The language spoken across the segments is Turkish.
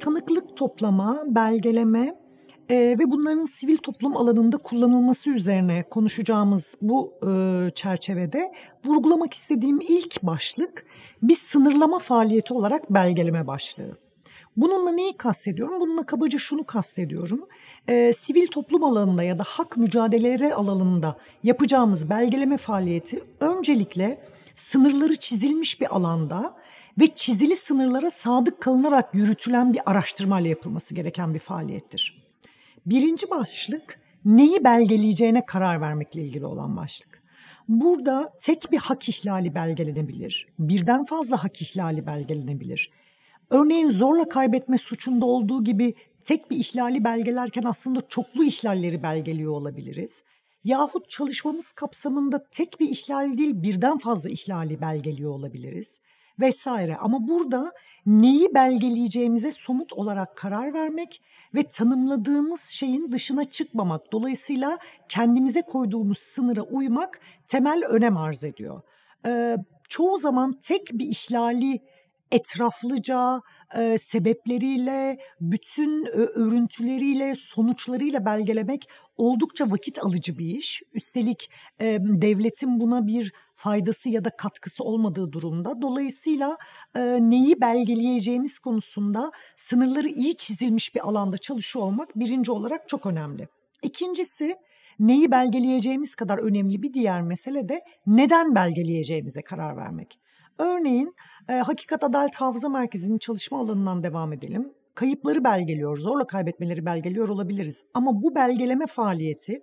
tanıklık toplama, belgeleme e, ve bunların sivil toplum alanında kullanılması üzerine konuşacağımız bu e, çerçevede vurgulamak istediğim ilk başlık bir sınırlama faaliyeti olarak belgeleme başlığı. Bununla neyi kastediyorum? Bununla kabaca şunu kastediyorum. E, sivil toplum alanında ya da hak mücadeleleri alanında yapacağımız belgeleme faaliyeti öncelikle sınırları çizilmiş bir alanda ve çizili sınırlara sadık kalınarak yürütülen bir araştırmayla yapılması gereken bir faaliyettir. Birinci başlık neyi belgeleyeceğine karar vermekle ilgili olan başlık. Burada tek bir hak ihlali belgelenebilir. Birden fazla hak ihlali belgelenebilir. Örneğin zorla kaybetme suçunda olduğu gibi tek bir ihlali belgelerken aslında çoklu ihlalleri belgeliyor olabiliriz. Yahut çalışmamız kapsamında tek bir ihlal değil birden fazla ihlali belgeliyor olabiliriz vesaire. Ama burada neyi belgeleyeceğimize somut olarak karar vermek ve tanımladığımız şeyin dışına çıkmamak. Dolayısıyla kendimize koyduğumuz sınıra uymak temel önem arz ediyor. Ee, çoğu zaman tek bir ihlali etraflıca e, sebepleriyle, bütün e, örüntüleriyle, sonuçlarıyla belgelemek oldukça vakit alıcı bir iş. Üstelik e, devletin buna bir faydası ya da katkısı olmadığı durumda. Dolayısıyla e, neyi belgeleyeceğimiz konusunda sınırları iyi çizilmiş bir alanda çalışıyor olmak birinci olarak çok önemli. İkincisi neyi belgeleyeceğimiz kadar önemli bir diğer mesele de neden belgeleyeceğimize karar vermek. Örneğin e, Hakikat Adalet Hafıza Merkezi'nin çalışma alanından devam edelim. Kayıpları belgeliyor, zorla kaybetmeleri belgeliyor olabiliriz. Ama bu belgeleme faaliyeti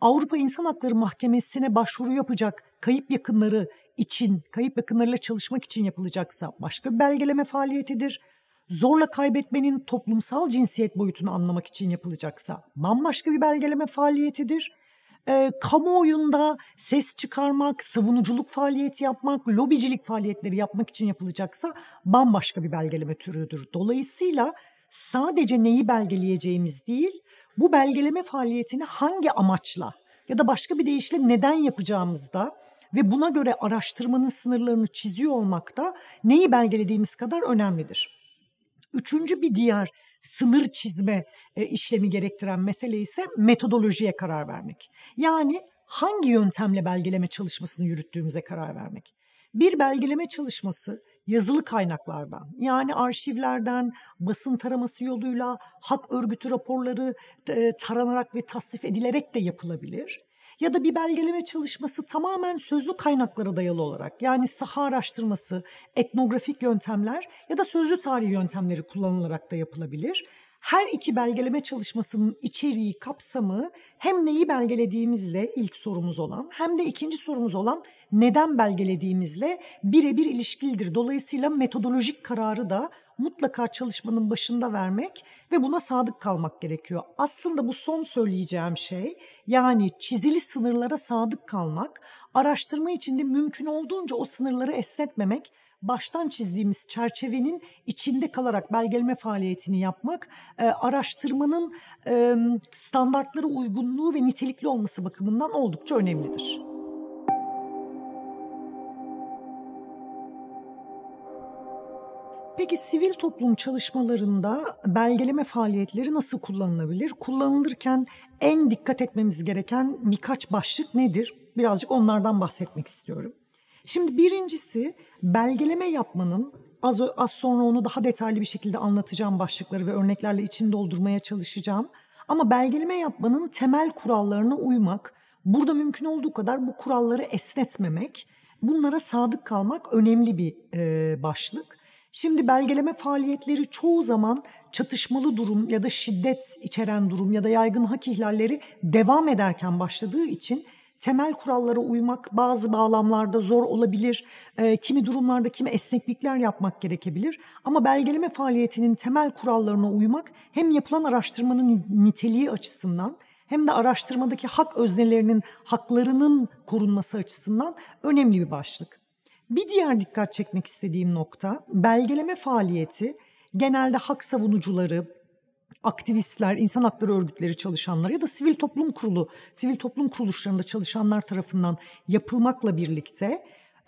Avrupa İnsan Hakları Mahkemesi'ne başvuru yapacak kayıp yakınları için, kayıp yakınlarıyla çalışmak için yapılacaksa başka bir belgeleme faaliyetidir. Zorla kaybetmenin toplumsal cinsiyet boyutunu anlamak için yapılacaksa bambaşka bir belgeleme faaliyetidir. E, kamuoyunda ses çıkarmak, savunuculuk faaliyeti yapmak, lobicilik faaliyetleri yapmak için yapılacaksa bambaşka bir belgeleme türüdür. Dolayısıyla sadece neyi belgeleyeceğimiz değil, bu belgeleme faaliyetini hangi amaçla ya da başka bir deyişle neden yapacağımızda ve buna göre araştırmanın sınırlarını çiziyor olmak da neyi belgelediğimiz kadar önemlidir. Üçüncü bir diğer sınır çizme e, işlemi gerektiren mesele ise metodolojiye karar vermek. Yani hangi yöntemle belgeleme çalışmasını yürüttüğümüze karar vermek. Bir belgeleme çalışması yazılı kaynaklardan yani arşivlerden, basın taraması yoluyla hak örgütü raporları e, taranarak ve tasnif edilerek de yapılabilir ya da bir belgeleme çalışması tamamen sözlü kaynaklara dayalı olarak yani saha araştırması, etnografik yöntemler ya da sözlü tarih yöntemleri kullanılarak da yapılabilir her iki belgeleme çalışmasının içeriği, kapsamı hem neyi belgelediğimizle ilk sorumuz olan hem de ikinci sorumuz olan neden belgelediğimizle birebir ilişkilidir. Dolayısıyla metodolojik kararı da mutlaka çalışmanın başında vermek ve buna sadık kalmak gerekiyor. Aslında bu son söyleyeceğim şey yani çizili sınırlara sadık kalmak, araştırma içinde mümkün olduğunca o sınırları esnetmemek baştan çizdiğimiz çerçevenin içinde kalarak belgeleme faaliyetini yapmak, e, araştırmanın e, standartlara uygunluğu ve nitelikli olması bakımından oldukça önemlidir. Peki sivil toplum çalışmalarında belgeleme faaliyetleri nasıl kullanılabilir? Kullanılırken en dikkat etmemiz gereken birkaç başlık nedir? Birazcık onlardan bahsetmek istiyorum. Şimdi birincisi belgeleme yapmanın az, az sonra onu daha detaylı bir şekilde anlatacağım başlıkları ve örneklerle içini doldurmaya çalışacağım. Ama belgeleme yapmanın temel kurallarına uymak, burada mümkün olduğu kadar bu kuralları esnetmemek, bunlara sadık kalmak önemli bir e, başlık. Şimdi belgeleme faaliyetleri çoğu zaman çatışmalı durum ya da şiddet içeren durum ya da yaygın hak ihlalleri devam ederken başladığı için temel kurallara uymak bazı bağlamlarda zor olabilir. E, kimi durumlarda kimi esneklikler yapmak gerekebilir. Ama belgeleme faaliyetinin temel kurallarına uymak hem yapılan araştırmanın niteliği açısından hem de araştırmadaki hak öznelerinin haklarının korunması açısından önemli bir başlık. Bir diğer dikkat çekmek istediğim nokta belgeleme faaliyeti genelde hak savunucuları, aktivistler, insan hakları örgütleri çalışanlar ya da sivil toplum kurulu, sivil toplum kuruluşlarında çalışanlar tarafından yapılmakla birlikte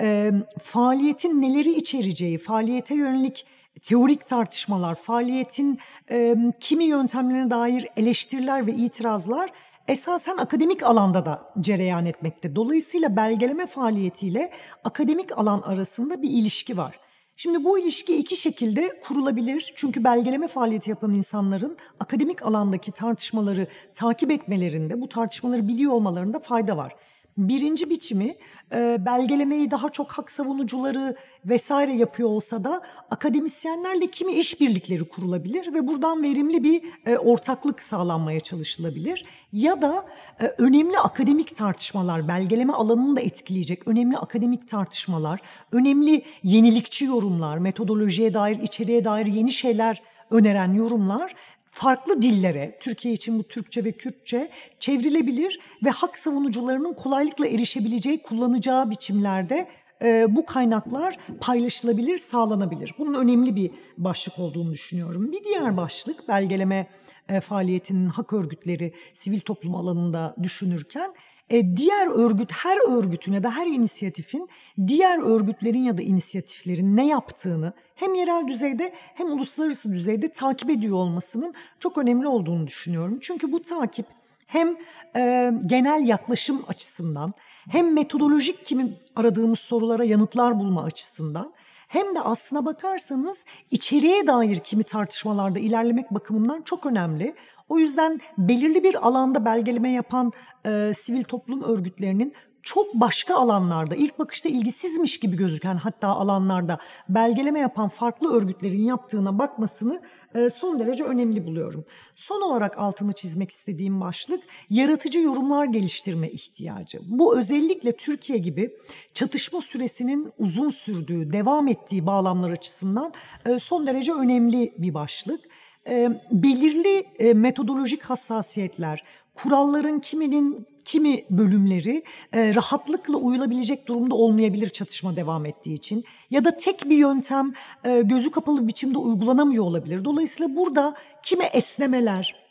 e, faaliyetin neleri içereceği, faaliyete yönelik teorik tartışmalar, faaliyetin e, kimi yöntemlerine dair eleştiriler ve itirazlar esasen akademik alanda da cereyan etmekte. Dolayısıyla belgeleme faaliyetiyle akademik alan arasında bir ilişki var. Şimdi bu ilişki iki şekilde kurulabilir. Çünkü belgeleme faaliyeti yapan insanların akademik alandaki tartışmaları takip etmelerinde, bu tartışmaları biliyor olmalarında fayda var. Birinci biçimi e, belgelemeyi daha çok hak savunucuları vesaire yapıyor olsa da akademisyenlerle kimi işbirlikleri kurulabilir ve buradan verimli bir e, ortaklık sağlanmaya çalışılabilir. Ya da e, önemli akademik tartışmalar, belgeleme alanını da etkileyecek önemli akademik tartışmalar, önemli yenilikçi yorumlar, metodolojiye dair, içeriğe dair yeni şeyler öneren yorumlar farklı dillere, Türkiye için bu Türkçe ve Kürtçe çevrilebilir ve hak savunucularının kolaylıkla erişebileceği, kullanacağı biçimlerde e, bu kaynaklar paylaşılabilir, sağlanabilir. Bunun önemli bir başlık olduğunu düşünüyorum. Bir diğer başlık belgeleme e, faaliyetinin hak örgütleri sivil toplum alanında düşünürken e, diğer örgüt her örgütün ya da her inisiyatifin diğer örgütlerin ya da inisiyatiflerin ne yaptığını hem yerel düzeyde hem uluslararası düzeyde takip ediyor olmasının çok önemli olduğunu düşünüyorum. Çünkü bu takip hem e, genel yaklaşım açısından hem metodolojik kimin aradığımız sorulara yanıtlar bulma açısından hem de aslına bakarsanız içeriğe dair kimi tartışmalarda ilerlemek bakımından çok önemli. O yüzden belirli bir alanda belgeleme yapan e, sivil toplum örgütlerinin çok başka alanlarda ilk bakışta ilgisizmiş gibi gözüken hatta alanlarda belgeleme yapan farklı örgütlerin yaptığına bakmasını e, son derece önemli buluyorum. Son olarak altını çizmek istediğim başlık yaratıcı yorumlar geliştirme ihtiyacı. Bu özellikle Türkiye gibi çatışma süresinin uzun sürdüğü, devam ettiği bağlamlar açısından e, son derece önemli bir başlık. E, belirli metodolojik hassasiyetler, kuralların kiminin kimi bölümleri e, rahatlıkla uyulabilecek durumda olmayabilir çatışma devam ettiği için ya da tek bir yöntem e, gözü kapalı biçimde uygulanamıyor olabilir. Dolayısıyla burada kime esnemeler,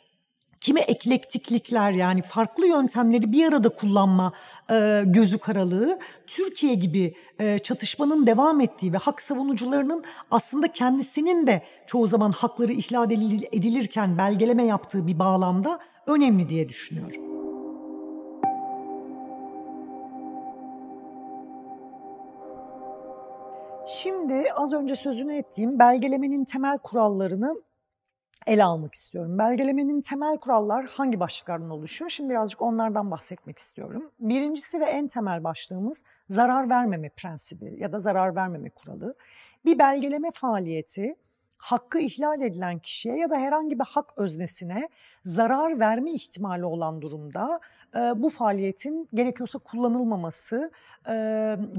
kime eklektiklikler yani farklı yöntemleri bir arada kullanma e, gözü karalığı Türkiye gibi e, çatışmanın devam ettiği ve hak savunucularının aslında kendisinin de çoğu zaman hakları ihlal edilirken belgeleme yaptığı bir bağlamda önemli diye düşünüyorum. Şimdi az önce sözünü ettiğim belgelemenin temel kurallarını ele almak istiyorum. Belgelemenin temel kurallar hangi başlıklardan oluşuyor? Şimdi birazcık onlardan bahsetmek istiyorum. Birincisi ve en temel başlığımız zarar vermeme prensibi ya da zarar vermeme kuralı. Bir belgeleme faaliyeti hakkı ihlal edilen kişiye ya da herhangi bir hak öznesine zarar verme ihtimali olan durumda e, bu faaliyetin gerekiyorsa kullanılmaması, e,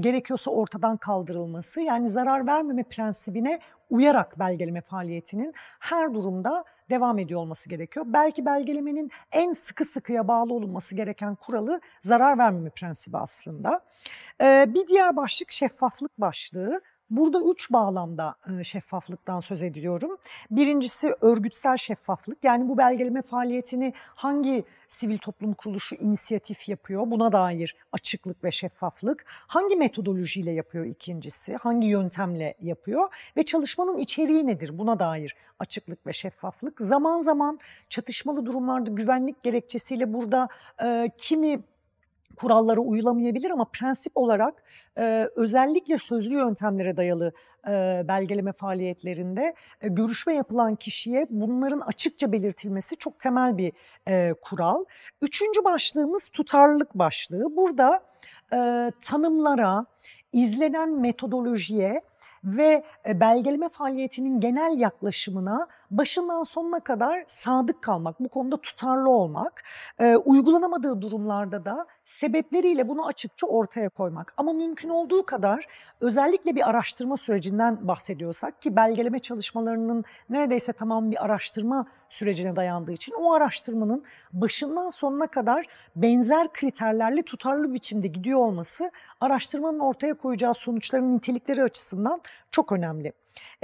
gerekiyorsa ortadan kaldırılması yani zarar vermeme prensibine uyarak belgeleme faaliyetinin her durumda devam ediyor olması gerekiyor. Belki belgelemenin en sıkı sıkıya bağlı olunması gereken kuralı zarar vermeme prensibi aslında. Ee, bir diğer başlık şeffaflık başlığı. Burada üç bağlamda e, şeffaflıktan söz ediyorum. Birincisi örgütsel şeffaflık. Yani bu belgeleme faaliyetini hangi sivil toplum kuruluşu inisiyatif yapıyor? Buna dair açıklık ve şeffaflık. Hangi metodolojiyle yapıyor ikincisi? Hangi yöntemle yapıyor? Ve çalışmanın içeriği nedir? Buna dair açıklık ve şeffaflık. Zaman zaman çatışmalı durumlarda güvenlik gerekçesiyle burada e, kimi kurallara uyulamayabilir ama prensip olarak e, özellikle sözlü yöntemlere dayalı e, belgeleme faaliyetlerinde e, görüşme yapılan kişiye bunların açıkça belirtilmesi çok temel bir e, kural. Üçüncü başlığımız tutarlılık başlığı. Burada e, tanımlara, izlenen metodolojiye ve e, belgeleme faaliyetinin genel yaklaşımına başından sonuna kadar sadık kalmak, bu konuda tutarlı olmak, e, uygulanamadığı durumlarda da sebepleriyle bunu açıkça ortaya koymak. Ama mümkün olduğu kadar özellikle bir araştırma sürecinden bahsediyorsak ki belgeleme çalışmalarının neredeyse tamamı bir araştırma sürecine dayandığı için o araştırmanın başından sonuna kadar benzer kriterlerle tutarlı biçimde gidiyor olması araştırmanın ortaya koyacağı sonuçların nitelikleri açısından çok önemli.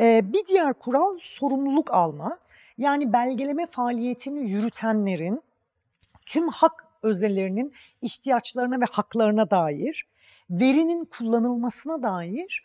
Bir diğer kural sorumluluk alma. Yani belgeleme faaliyetini yürütenlerin tüm hak özelerinin ihtiyaçlarına ve haklarına dair, verinin kullanılmasına dair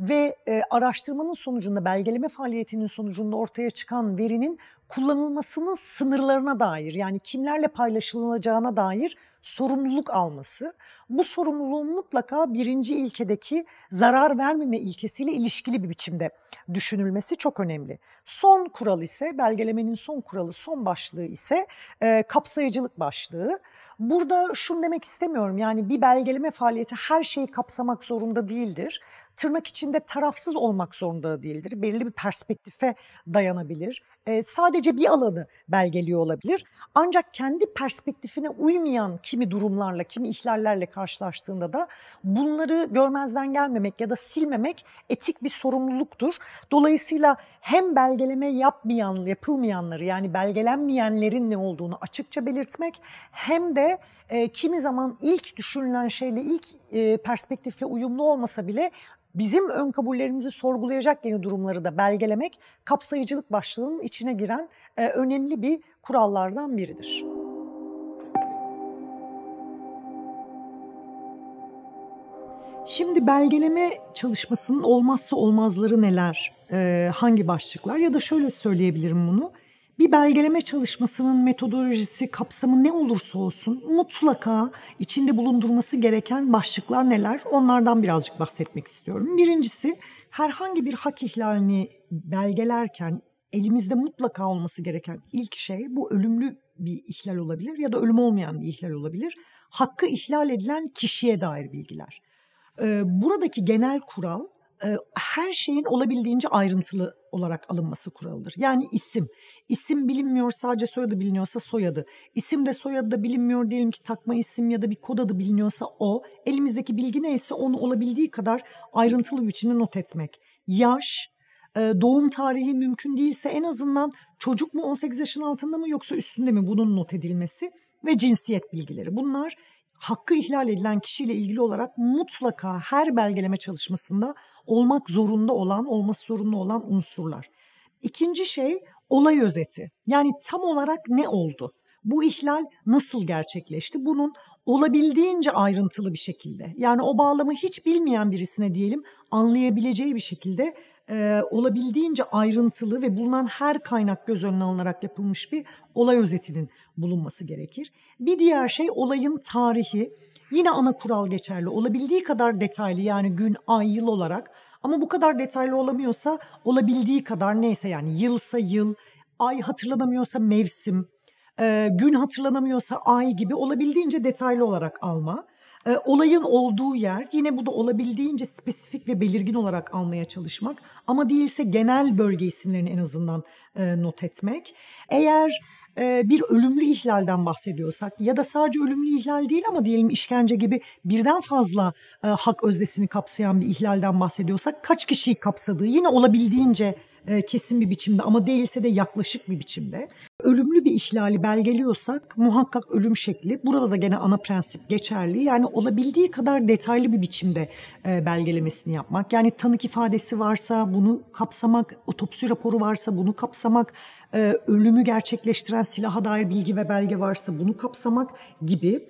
ve e, araştırmanın sonucunda, belgeleme faaliyetinin sonucunda ortaya çıkan verinin kullanılmasının sınırlarına dair yani kimlerle paylaşılacağına dair sorumluluk alması. Bu sorumluluğun mutlaka birinci ilkedeki zarar vermeme ilkesiyle ilişkili bir biçimde düşünülmesi çok önemli. Son kural ise, belgelemenin son kuralı, son başlığı ise e, kapsayıcılık başlığı. Burada şunu demek istemiyorum yani bir belgeleme faaliyeti her şeyi kapsamak zorunda değildir tırnak içinde tarafsız olmak zorunda değildir. Belirli bir perspektife dayanabilir sadece bir alanı belgeliyor olabilir. Ancak kendi perspektifine uymayan kimi durumlarla, kimi ihlallerle karşılaştığında da bunları görmezden gelmemek ya da silmemek etik bir sorumluluktur. Dolayısıyla hem belgeleme yapmayan, yapılmayanları yani belgelenmeyenlerin ne olduğunu açıkça belirtmek hem de e, kimi zaman ilk düşünülen şeyle ilk e, perspektifle uyumlu olmasa bile bizim ön kabullerimizi sorgulayacak yeni durumları da belgelemek kapsayıcılık başlığının içine giren e, önemli bir kurallardan biridir. Şimdi belgeleme çalışmasının olmazsa olmazları neler, e, hangi başlıklar ya da şöyle söyleyebilirim bunu. Bir belgeleme çalışmasının metodolojisi, kapsamı ne olursa olsun mutlaka içinde bulundurması gereken başlıklar neler onlardan birazcık bahsetmek istiyorum. Birincisi herhangi bir hak ihlalini belgelerken elimizde mutlaka olması gereken ilk şey bu ölümlü bir ihlal olabilir ya da ölüm olmayan bir ihlal olabilir. Hakkı ihlal edilen kişiye dair bilgiler. Ee, buradaki genel kural e, her şeyin olabildiğince ayrıntılı olarak alınması kuralıdır. Yani isim. İsim bilinmiyor sadece soyadı biliniyorsa soyadı. İsim de soyadı da bilinmiyor diyelim ki takma isim ya da bir kod adı biliniyorsa o. Elimizdeki bilgi neyse onu olabildiği kadar ayrıntılı bir biçimde not etmek. Yaş, doğum tarihi mümkün değilse en azından çocuk mu 18 yaşın altında mı yoksa üstünde mi bunun not edilmesi ve cinsiyet bilgileri. Bunlar hakkı ihlal edilen kişiyle ilgili olarak mutlaka her belgeleme çalışmasında olmak zorunda olan, olması zorunda olan unsurlar. İkinci şey olay özeti. Yani tam olarak ne oldu? Bu ihlal nasıl gerçekleşti? Bunun olabildiğince ayrıntılı bir şekilde yani o bağlamı hiç bilmeyen birisine diyelim anlayabileceği bir şekilde e, olabildiğince ayrıntılı ve bulunan her kaynak göz önüne alınarak yapılmış bir olay özetinin bulunması gerekir. Bir diğer şey olayın tarihi. Yine ana kural geçerli. Olabildiği kadar detaylı yani gün, ay, yıl olarak ama bu kadar detaylı olamıyorsa olabildiği kadar neyse yani yılsa yıl, ay hatırlanamıyorsa mevsim, gün hatırlanamıyorsa ay gibi olabildiğince detaylı olarak alma. E, olayın olduğu yer yine bu da olabildiğince spesifik ve belirgin olarak almaya çalışmak ama değilse genel bölge isimlerini en azından e, not etmek. Eğer e, bir ölümlü ihlalden bahsediyorsak ya da sadece ölümlü ihlal değil ama diyelim işkence gibi birden fazla e, hak özdesini kapsayan bir ihlalden bahsediyorsak kaç kişiyi kapsadığı yine olabildiğince e, kesin bir biçimde ama değilse de yaklaşık bir biçimde ölümlü bir ihlali belgeliyorsak muhakkak ölüm şekli burada da gene ana prensip geçerli. Yani olabildiği kadar detaylı bir biçimde e, belgelemesini yapmak. Yani tanık ifadesi varsa bunu kapsamak, otopsi raporu varsa bunu kapsamak, e, ölümü gerçekleştiren silaha dair bilgi ve belge varsa bunu kapsamak gibi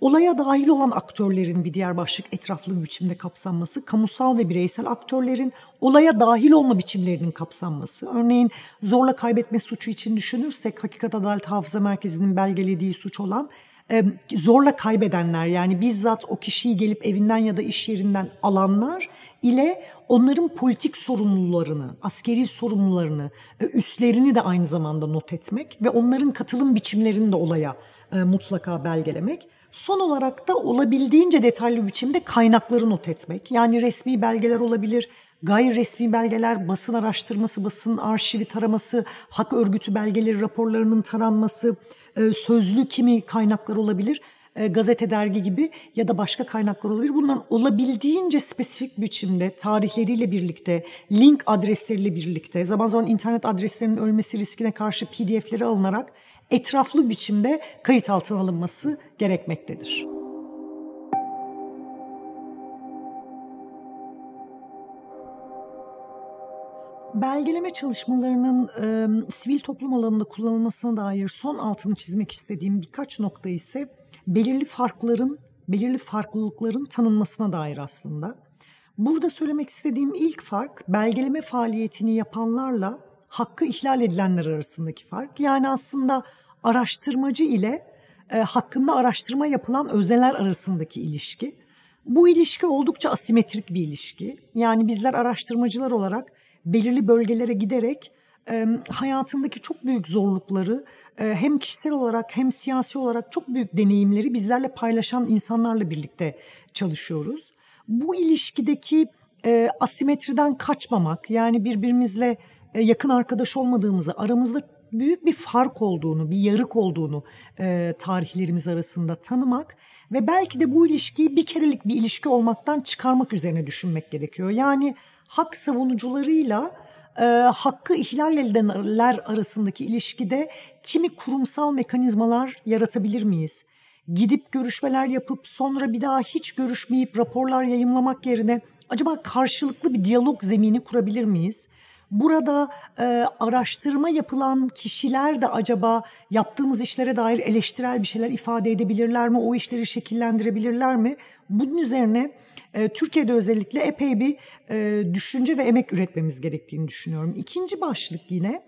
Olaya dahil olan aktörlerin bir diğer başlık etraflı bir biçimde kapsanması, kamusal ve bireysel aktörlerin olaya dahil olma biçimlerinin kapsanması. Örneğin zorla kaybetme suçu için düşünürsek Hakikat Adalet Hafıza Merkezi'nin belgelediği suç olan zorla kaybedenler yani bizzat o kişiyi gelip evinden ya da iş yerinden alanlar ile onların politik sorumlularını, askeri sorumlularını, e, üstlerini de aynı zamanda not etmek ve onların katılım biçimlerini de olaya mutlaka belgelemek. Son olarak da olabildiğince detaylı biçimde kaynakları not etmek. Yani resmi belgeler olabilir, gayri resmi belgeler, basın araştırması, basın arşivi taraması, hak örgütü belgeleri raporlarının taranması, e, sözlü kimi kaynaklar olabilir e, gazete dergi gibi ya da başka kaynaklar olabilir. Bunların olabildiğince spesifik biçimde tarihleriyle birlikte, link adresleriyle birlikte, zaman zaman internet adreslerinin ölmesi riskine karşı pdf'leri alınarak etraflı biçimde kayıt altına alınması gerekmektedir. belgeleme çalışmalarının e, sivil toplum alanında kullanılmasına dair son altını çizmek istediğim birkaç nokta ise belirli farkların, belirli farklılıkların tanınmasına dair aslında. Burada söylemek istediğim ilk fark belgeleme faaliyetini yapanlarla hakkı ihlal edilenler arasındaki fark. Yani aslında araştırmacı ile e, hakkında araştırma yapılan özeler arasındaki ilişki. Bu ilişki oldukça asimetrik bir ilişki. Yani bizler araştırmacılar olarak belirli bölgelere giderek e, hayatındaki çok büyük zorlukları e, hem kişisel olarak hem siyasi olarak çok büyük deneyimleri bizlerle paylaşan insanlarla birlikte çalışıyoruz. Bu ilişkideki e, asimetriden kaçmamak yani birbirimizle e, yakın arkadaş olmadığımızı, aramızda büyük bir fark olduğunu, bir yarık olduğunu e, tarihlerimiz arasında tanımak ve belki de bu ilişkiyi bir kerelik bir ilişki olmaktan çıkarmak üzerine düşünmek gerekiyor. Yani hak savunucularıyla e, hakkı ihlal edenler arasındaki ilişkide kimi kurumsal mekanizmalar yaratabilir miyiz? Gidip görüşmeler yapıp sonra bir daha hiç görüşmeyip raporlar yayımlamak yerine acaba karşılıklı bir diyalog zemini kurabilir miyiz? Burada e, araştırma yapılan kişiler de acaba yaptığımız işlere dair eleştirel bir şeyler ifade edebilirler mi? O işleri şekillendirebilirler mi? Bunun üzerine e, Türkiye'de özellikle epey bir e, düşünce ve emek üretmemiz gerektiğini düşünüyorum. İkinci başlık yine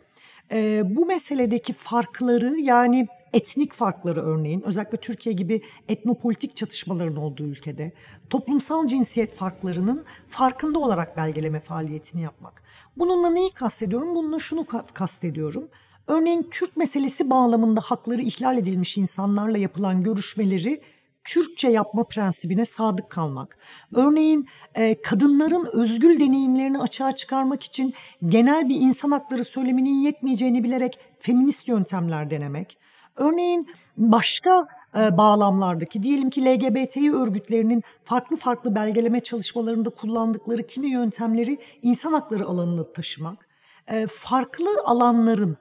e, bu meseledeki farkları yani etnik farkları örneğin özellikle Türkiye gibi etnopolitik çatışmaların olduğu ülkede toplumsal cinsiyet farklarının farkında olarak belgeleme faaliyetini yapmak. Bununla neyi kastediyorum? Bununla şunu kastediyorum. Örneğin Kürt meselesi bağlamında hakları ihlal edilmiş insanlarla yapılan görüşmeleri Kürtçe yapma prensibine sadık kalmak. Örneğin e, kadınların özgül deneyimlerini açığa çıkarmak için genel bir insan hakları söyleminin yetmeyeceğini bilerek feminist yöntemler denemek. Örneğin başka e, bağlamlardaki diyelim ki LGBTİ örgütlerinin farklı farklı belgeleme çalışmalarında kullandıkları kimi yöntemleri insan hakları alanına taşımak, e, farklı alanların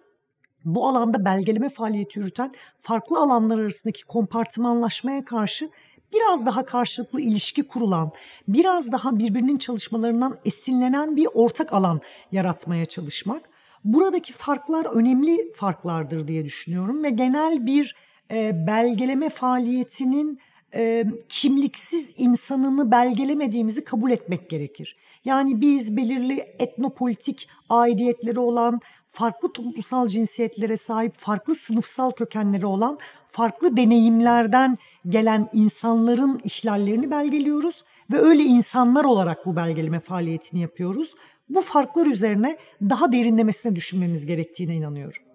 bu alanda belgeleme faaliyeti yürüten farklı alanlar arasındaki kompartımanlaşmaya karşı biraz daha karşılıklı ilişki kurulan, biraz daha birbirinin çalışmalarından esinlenen bir ortak alan yaratmaya çalışmak. Buradaki farklar önemli farklardır diye düşünüyorum ve genel bir e, belgeleme faaliyetinin e, kimliksiz insanını belgelemediğimizi kabul etmek gerekir. Yani biz belirli etnopolitik aidiyetleri olan, farklı toplumsal cinsiyetlere sahip, farklı sınıfsal kökenleri olan, farklı deneyimlerden gelen insanların işlerlerini belgeliyoruz ve öyle insanlar olarak bu belgeleme faaliyetini yapıyoruz. Bu farklar üzerine daha derinlemesine düşünmemiz gerektiğine inanıyorum.